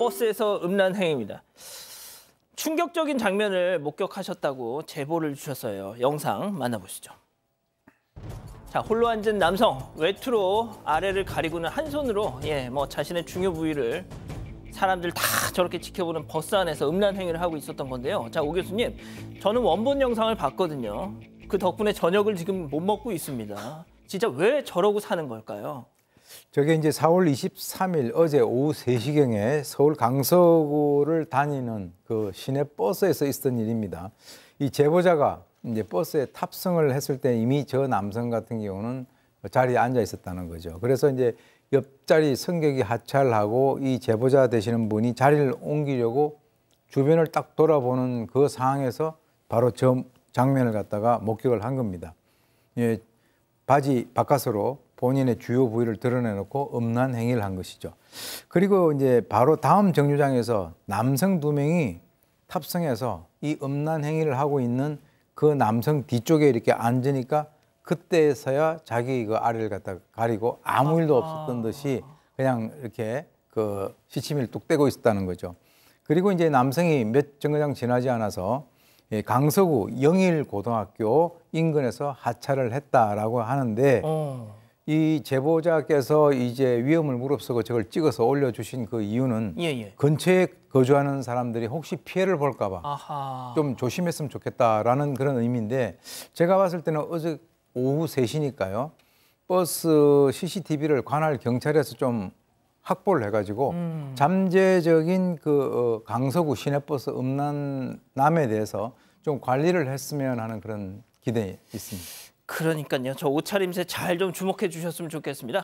버스에서 음란 행위입니다. 충격적인 장면을 목격하셨다고 제보를 주셨어요. 영상 만나보시죠. 자, 홀로 앉은 남성 외투로 아래를 가리고는 한 손으로 예, 뭐 자신의 중요 부위를 사람들 다 저렇게 지켜보는 버스 안에서 음란 행위를 하고 있었던 건데요. 자, 오 교수님, 저는 원본 영상을 봤거든요. 그 덕분에 저녁을 지금 못 먹고 있습니다. 진짜 왜 저러고 사는 걸까요? 저게 이제 4월 23일 어제 오후 3시경에 서울 강서구를 다니는 그 시내 버스에서 있었던 일입니다. 이 제보자가 이제 버스에 탑승을 했을 때 이미 저 남성 같은 경우는 자리에 앉아 있었다는 거죠. 그래서 이제 옆자리 승객이 하차하고 이 제보자 되시는 분이 자리를 옮기려고 주변을 딱 돌아보는 그 상황에서 바로 저 장면을 갖다가 목격을 한 겁니다. 예, 바지 바깥으로 본인의 주요 부위를 드러내놓고 음란 행위를 한 것이죠. 그리고 이제 바로 다음 정류장에서 남성 두 명이 탑승해서 이 음란 행위를 하고 있는 그 남성 뒤쪽에 이렇게 앉으니까 그때서야 자기 그 아래를 갖다 가리고 아무 일도 아. 없었던 듯이 그냥 이렇게 그 시치미를 뚝 떼고 있었다는 거죠. 그리고 이제 남성이 몇정류장 지나지 않아서 예, 강서구 영일고등학교 인근에서 하차를 했다라고 하는데 어. 이 제보자께서 이제 위험을 무릅쓰고 저걸 찍어서 올려주신 그 이유는 예, 예. 근처에 거주하는 사람들이 혹시 피해를 볼까봐 좀 조심했으면 좋겠다라는 그런 의미인데 제가 봤을 때는 어제 오후 세시니까요 버스 CCTV를 관할 경찰에서 좀 확보를 해가지고 음. 잠재적인 그 어, 강서구 시내버스 음란남에 대해서 좀 관리를 했으면 하는 그런 기대 있습니다. 그러니까요. 저 옷차림새 잘 좀 주목해 주셨으면 좋겠습니다.